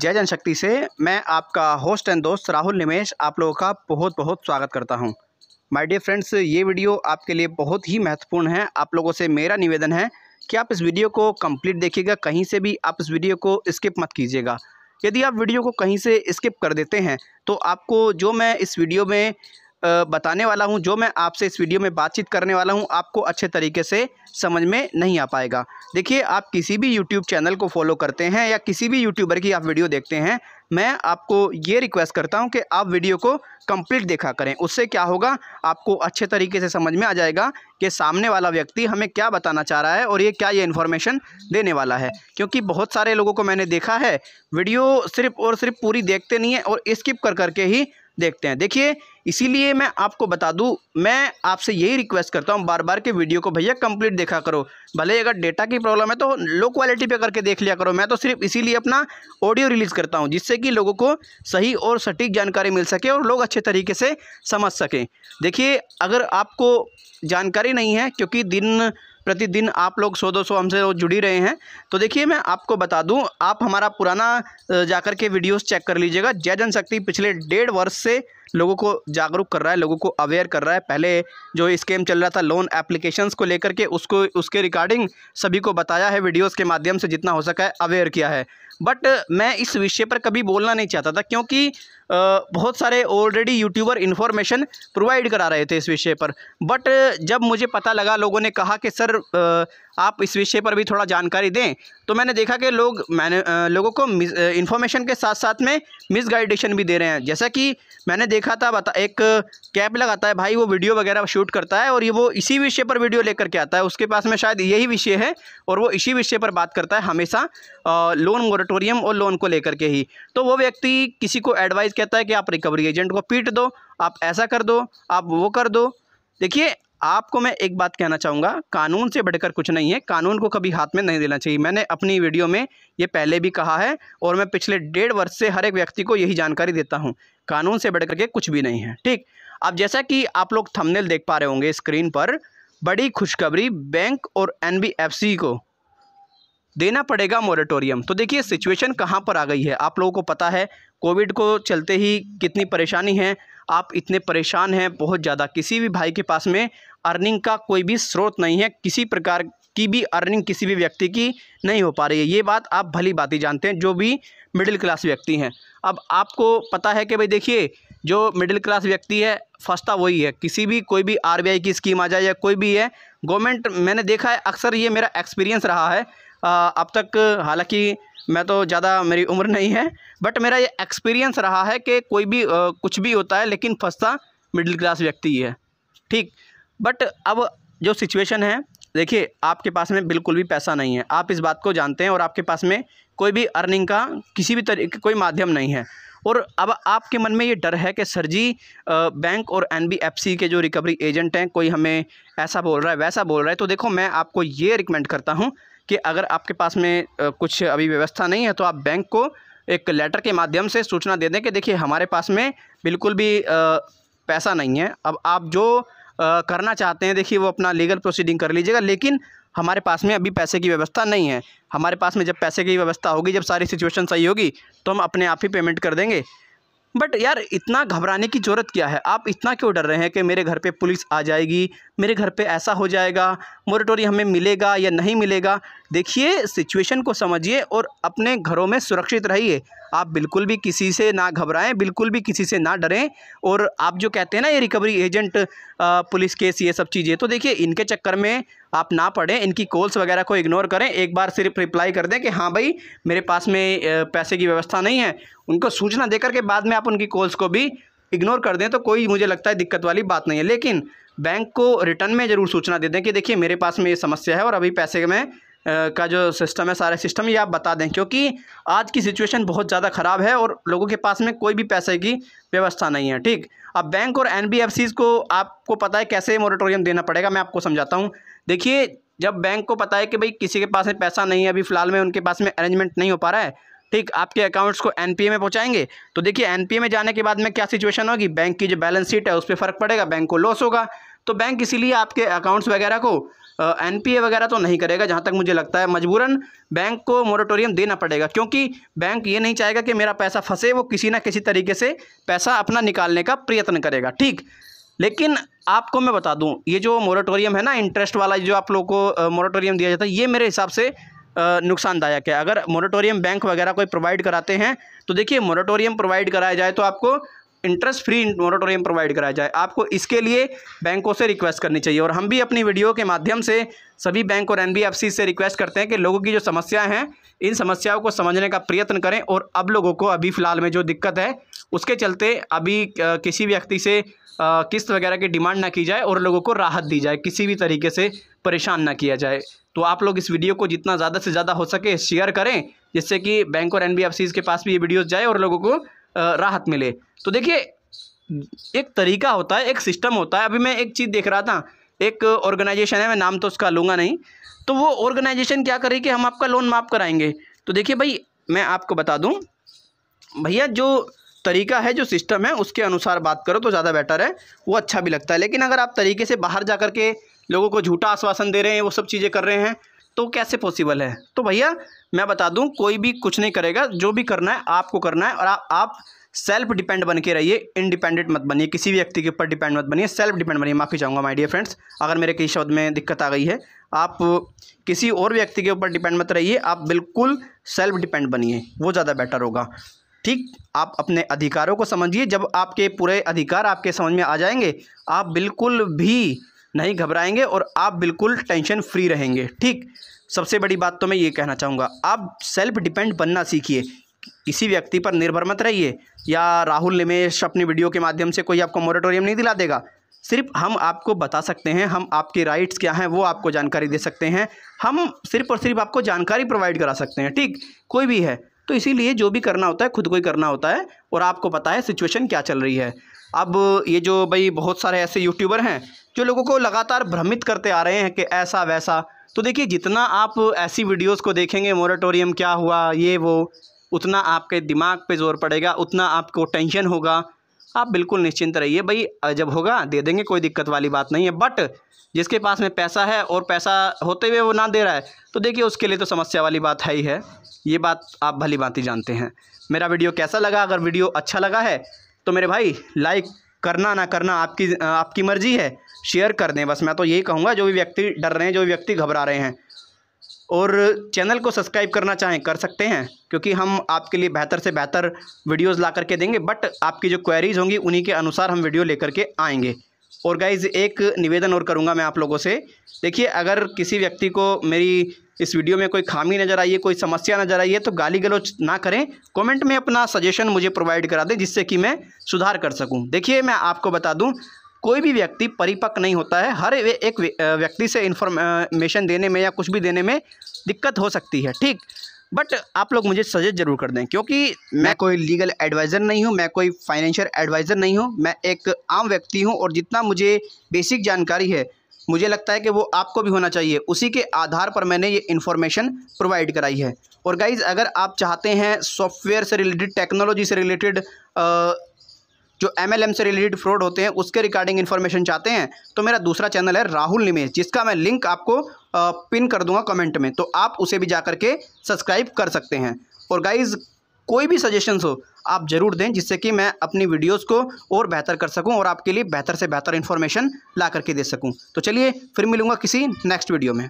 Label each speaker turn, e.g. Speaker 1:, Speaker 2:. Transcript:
Speaker 1: जय जनशक्ति से मैं आपका होस्ट एंड दोस्त राहुल निमेश आप लोगों का बहुत बहुत स्वागत करता हूं माय डियर फ्रेंड्स ये वीडियो आपके लिए बहुत ही महत्वपूर्ण है आप लोगों से मेरा निवेदन है कि आप इस वीडियो को कंप्लीट देखिएगा कहीं से भी आप इस वीडियो को स्किप मत कीजिएगा यदि आप वीडियो को कहीं से स्किप कर देते हैं तो आपको जो मैं इस वीडियो में बताने वाला हूँ जो मैं आपसे इस वीडियो में बातचीत करने वाला हूँ आपको अच्छे तरीके से समझ में नहीं आ पाएगा देखिए आप किसी भी यूट्यूब चैनल को फॉलो करते हैं या किसी भी यूट्यूबर की आप वीडियो देखते हैं मैं आपको ये रिक्वेस्ट करता हूँ कि आप वीडियो को कंप्लीट देखा करें उससे क्या होगा आपको अच्छे तरीके से समझ में आ जाएगा कि सामने वाला व्यक्ति हमें क्या बताना चाह रहा है और ये क्या ये इन्फॉर्मेशन देने वाला है क्योंकि बहुत सारे लोगों को मैंने देखा है वीडियो सिर्फ और सिर्फ पूरी देखते नहीं है और स्किप कर करके ही देखते हैं देखिए इसीलिए मैं आपको बता दूँ मैं आपसे यही रिक्वेस्ट करता हूँ बार बार के वीडियो को भैया कंप्लीट देखा करो भले अगर डेटा की प्रॉब्लम है तो लो क्वालिटी पे करके देख लिया करो मैं तो सिर्फ इसीलिए अपना ऑडियो रिलीज़ करता हूँ जिससे कि लोगों को सही और सटीक जानकारी मिल सके और लोग अच्छे तरीके से समझ सकें देखिए अगर आपको जानकारी नहीं है क्योंकि दिन प्रतिदिन आप लोग सौ दो सौ हमसे जुड़ी रहे हैं तो देखिए मैं आपको बता दूं आप हमारा पुराना जाकर के वीडियोस चेक कर लीजिएगा जय जनशक्ति पिछले डेढ़ वर्ष से लोगों को जागरूक कर रहा है लोगों को अवेयर कर रहा है पहले जो स्कैम चल रहा था लोन एप्लीकेशंस को लेकर के उसको उसके रिगार्डिंग सभी को बताया है वीडियोस के माध्यम से जितना हो सका है अवेयर किया है बट मैं इस विषय पर कभी बोलना नहीं चाहता था क्योंकि बहुत सारे ऑलरेडी यूट्यूबर इन्फॉर्मेशन प्रोवाइड करा रहे थे इस विषय पर बट जब मुझे पता लगा लोगों ने कहा कि सर आप इस विषय पर भी थोड़ा जानकारी दें तो मैंने देखा कि लोग मैंने लोगों को इन्फॉर्मेशन के साथ साथ में मिसगाइडेशन भी दे रहे हैं जैसा कि मैंने देखा था बता एक कैप लगाता है भाई वो वीडियो वगैरह शूट करता है और ये वो इसी विषय पर वीडियो लेकर के आता है उसके पास में शायद यही विषय है और वो इसी विषय पर बात करता है हमेशा लोन मोरेटोरियम और लोन को लेकर के ही तो वो व्यक्ति किसी को एडवाइस कहता है कि आप रिकवरी एजेंट को पीट दो आप ऐसा कर दो आप वो कर दो देखिए आपको मैं एक बात कहना चाहूँगा कानून से बढ़कर कुछ नहीं है कानून को कभी हाथ में नहीं देना चाहिए मैंने अपनी वीडियो में ये पहले भी कहा है और मैं पिछले डेढ़ वर्ष से हर एक व्यक्ति को यही जानकारी देता हूँ कानून से बढ़कर के कुछ भी नहीं है ठीक अब जैसा कि आप लोग थमनेल देख पा रहे होंगे स्क्रीन पर बड़ी खुशखबरी बैंक और एन को देना पड़ेगा मोरेटोरियम तो देखिए सिचुएशन कहाँ पर आ गई है आप लोगों को पता है कोविड को चलते ही कितनी परेशानी है आप इतने परेशान हैं बहुत ज़्यादा किसी भी भाई के पास में अर्निंग का कोई भी स्रोत नहीं है किसी प्रकार की भी अर्निंग किसी भी व्यक्ति की नहीं हो पा रही है ये बात आप भली बात ही जानते हैं जो भी मिडिल क्लास व्यक्ति हैं अब आपको पता है कि भाई देखिए जो मिडिल क्लास व्यक्ति है फंसता वही है किसी भी कोई भी आर की स्कीम आ जाए या कोई भी है गवर्नमेंट मैंने देखा है अक्सर ये मेरा एक्सपीरियंस रहा है आ, अब तक हालांकि मैं तो ज़्यादा मेरी उम्र नहीं है बट मेरा ये एक्सपीरियंस रहा है कि कोई भी आ, कुछ भी होता है लेकिन फंसता मिडिल क्लास व्यक्ति ही है ठीक बट अब जो सिचुएशन है देखिए आपके पास में बिल्कुल भी पैसा नहीं है आप इस बात को जानते हैं और आपके पास में कोई भी अर्निंग का किसी भी तरीके कोई माध्यम नहीं है और अब आपके मन में ये डर है कि सर जी बैंक और एनबीएफसी के जो रिकवरी एजेंट हैं कोई हमें ऐसा बोल रहा है वैसा बोल रहा है तो देखो मैं आपको ये रिकमेंड करता हूँ कि अगर आपके पास में कुछ अभी व्यवस्था नहीं है तो आप बैंक को एक लेटर के माध्यम से सूचना दे दें कि देखिए हमारे पास में बिल्कुल भी पैसा नहीं है अब आप जो करना चाहते हैं देखिए वो अपना लीगल प्रोसीडिंग कर लीजिएगा लेकिन हमारे पास में अभी पैसे की व्यवस्था नहीं है हमारे पास में जब पैसे की व्यवस्था होगी जब सारी सिचुएशन सही होगी तो हम अपने आप ही पेमेंट कर देंगे बट यार इतना घबराने की ज़रूरत क्या है आप इतना क्यों डर रहे हैं कि मेरे घर पे पुलिस आ जाएगी मेरे घर पे ऐसा हो जाएगा मोरेटोरी हमें मिलेगा या नहीं मिलेगा देखिए सिचुएशन को समझिए और अपने घरों में सुरक्षित रहिए आप बिल्कुल भी किसी से ना घबराएं बिल्कुल भी किसी से ना डरें और आप जो कहते हैं ना ये रिकवरी एजेंट पुलिस केस ये सब चीज़ें तो देखिए इनके चक्कर में आप ना पढ़ें इनकी कॉल्स वगैरह को इग्नोर करें एक बार सिर्फ रिप्लाई कर दें कि हाँ भाई मेरे पास में पैसे की व्यवस्था नहीं है उनको सूचना दे के बाद में आप उनकी कॉल्स को भी इग्नोर कर दें तो कोई मुझे लगता है दिक्कत वाली बात नहीं है लेकिन बैंक को रिटर्न में ज़रूर सूचना दे दें कि देखिए मेरे पास में ये समस्या है और अभी पैसे में का जो सिस्टम है सारा सिस्टम ये आप बता दें क्योंकि आज की सिचुएशन बहुत ज़्यादा ख़राब है और लोगों के पास में कोई भी पैसे की व्यवस्था नहीं है ठीक अब बैंक और एन को आपको पता है कैसे मोरेटोरियम देना पड़ेगा मैं आपको समझाता हूँ देखिए जब बैंक को पता है कि भाई किसी के पास में पैसा नहीं है अभी फ़िलहाल में उनके पास में अरेंजमेंट नहीं हो पा रहा है ठीक आपके अकाउंट्स को एनपीए में पहुंचाएंगे तो देखिए एनपीए में जाने के बाद में क्या सिचुएशन होगी बैंक की जो बैलेंस शीट है उस पर फ़र्क पड़ेगा बैंक को लॉस होगा तो बैंक इसीलिए आपके अकाउंट्स वगैरह को एन वगैरह तो नहीं करेगा जहाँ तक मुझे लगता है मजबूरन बैंक को मोरेटोरियम देना पड़ेगा क्योंकि बैंक ये नहीं चाहेगा कि मेरा पैसा फंसे वो किसी ना किसी तरीके से पैसा अपना निकालने का प्रयत्न करेगा ठीक लेकिन आपको मैं बता दूं ये जो मोरेटोरियम है ना इंटरेस्ट वाला जो आप लोगों को मोरेटोरियम दिया जाता है ये मेरे हिसाब से नुकसानदायक है अगर मोरेटोरियम बैंक वगैरह कोई प्रोवाइड कराते हैं तो देखिए मोरेटोरियम प्रोवाइड कराया जाए तो आपको इंटरेस्ट फ्री मोराटोरियम प्रोवाइड कराया जाए आपको इसके लिए बैंकों से रिक्वेस्ट करनी चाहिए और हम भी अपनी वीडियो के माध्यम से सभी बैंक और एन से रिक्वेस्ट करते हैं कि लोगों की जो समस्याएं हैं इन समस्याओं को समझने का प्रयत्न करें और अब लोगों को अभी फ़िलहाल में जो दिक्कत है उसके चलते अभी किसी व्यक्ति से किस्त वगैरह की डिमांड ना की जाए और लोगों को राहत दी जाए किसी भी तरीके से परेशान ना किया जाए तो आप लोग इस वीडियो को जितना ज़्यादा से ज़्यादा हो सके शेयर करें जिससे कि बैंक और एन के पास भी ये वीडियोज़ जाए और लोगों को राहत मिले तो देखिए एक तरीका होता है एक सिस्टम होता है अभी मैं एक चीज़ देख रहा था एक ऑर्गेनाइजेशन है मैं नाम तो उसका लूँगा नहीं तो वो ऑर्गेनाइजेशन क्या करे कि हम आपका लोन माफ़ कराएंगे तो देखिए भाई मैं आपको बता दूँ भैया जो तरीका है जो सिस्टम है उसके अनुसार बात करो तो ज़्यादा बेटर है वो अच्छा भी लगता है लेकिन अगर आप तरीके से बाहर जा कर के लोगों को झूठा आश्वासन दे रहे हैं वो सब चीज़ें कर रहे हैं तो कैसे पॉसिबल है तो भैया मैं बता दूं कोई भी कुछ नहीं करेगा जो भी करना है आपको करना है और आ, आप सेल्फ डिपेंड बन के रहिए इंडिपेंडेंट मत बनिए किसी भी व्यक्ति के ऊपर डिपेंड मत बनिए सेल्फ डिपेंड बनिए माफ़ी चाहूँगा माय डियर फ्रेंड्स अगर मेरे किसी शब्द में दिक्कत आ गई है आप किसी और व्यक्ति के ऊपर डिपेंड मत रहिए आप बिल्कुल सेल्फ डिपेंड बनिए वो ज़्यादा बेटर होगा ठीक आप अपने अधिकारों को समझिए जब आपके पूरे अधिकार आपके समझ में आ जाएंगे आप बिल्कुल भी नहीं घबराएंगे और आप बिल्कुल टेंशन फ्री रहेंगे ठीक सबसे बड़ी बात तो मैं ये कहना चाहूँगा आप सेल्फ डिपेंड बनना सीखिए किसी व्यक्ति पर निर्भर मत रहिए या राहुल निमेश अपनी वीडियो के माध्यम से कोई आपको मोरेटोरियम नहीं दिला देगा सिर्फ हम आपको बता सकते हैं हम आपके राइट्स क्या हैं वो आपको जानकारी दे सकते हैं हम सिर्फ और सिर्फ आपको जानकारी प्रोवाइड करा सकते हैं ठीक कोई भी है तो इसीलिए जो भी करना होता है खुद को ही करना होता है और आपको पता है सिचुएशन क्या चल रही है अब ये जो भाई बहुत सारे ऐसे यूट्यूबर हैं जो लोगों को लगातार भ्रमित करते आ रहे हैं कि ऐसा वैसा तो देखिए जितना आप ऐसी वीडियोस को देखेंगे मोराटोरियम क्या हुआ ये वो उतना आपके दिमाग पे जोर पड़ेगा उतना आपको टेंशन होगा आप बिल्कुल निश्चिंत रहिए भाई जब होगा दे देंगे कोई दिक्कत वाली बात नहीं है बट जिसके पास में पैसा है और पैसा होते हुए वो ना दे रहा है तो देखिए उसके लिए तो समस्या वाली बात है ही है ये बात आप भली बात जानते हैं मेरा वीडियो कैसा लगा अगर वीडियो अच्छा लगा है तो मेरे भाई लाइक करना ना करना आपकी आपकी मर्ज़ी है शेयर कर दें बस मैं तो यही कहूँगा जो भी व्यक्ति डर रहे हैं जो भी व्यक्ति घबरा रहे हैं और चैनल को सब्सक्राइब करना चाहें कर सकते हैं क्योंकि हम आपके लिए बेहतर से बेहतर वीडियोस ला करके देंगे बट आपकी जो क्वेरीज़ होंगी उन्हीं के अनुसार हम वीडियो लेकर के आएंगे और गाइज एक निवेदन और करूँगा मैं आप लोगों से देखिए अगर किसी व्यक्ति को मेरी इस वीडियो में कोई खामी नज़र आई है कोई समस्या नज़र आई है तो गाली गलोच ना करें कमेंट में अपना सजेशन मुझे प्रोवाइड करा दें जिससे कि मैं सुधार कर सकूं देखिए मैं आपको बता दूं कोई भी व्यक्ति परिपक्व नहीं होता है हर एक व्यक्ति से इन्फॉर्मेशन देने में या कुछ भी देने में दिक्कत हो सकती है ठीक बट आप लोग मुझे सजेस्ट ज़रूर कर दें क्योंकि मैं कोई लीगल एडवाइज़र नहीं हूँ मैं कोई फाइनेंशियल एडवाइज़र नहीं हूँ मैं एक आम व्यक्ति हूँ और जितना मुझे बेसिक जानकारी है मुझे लगता है कि वो आपको भी होना चाहिए उसी के आधार पर मैंने ये इन्फॉर्मेशन प्रोवाइड कराई है और गाइज़ अगर आप चाहते हैं सॉफ्टवेयर से रिलेटेड टेक्नोलॉजी से रिलेटेड जो एम से रिलेटेड फ्रॉड होते हैं उसके रिगार्डिंग इन्फॉर्मेशन चाहते हैं तो मेरा दूसरा चैनल है राहुल निमेश जिसका मैं लिंक आपको पिन कर दूंगा कमेंट में तो आप उसे भी जा करके सब्सक्राइब कर सकते हैं और गाइज़ कोई भी सजेशंस हो आप ज़रूर दें जिससे कि मैं अपनी वीडियोस को और बेहतर कर सकूं और आपके लिए बेहतर से बेहतर इन्फॉर्मेशन ला करके दे सकूं तो चलिए फिर मिलूंगा किसी नेक्स्ट वीडियो में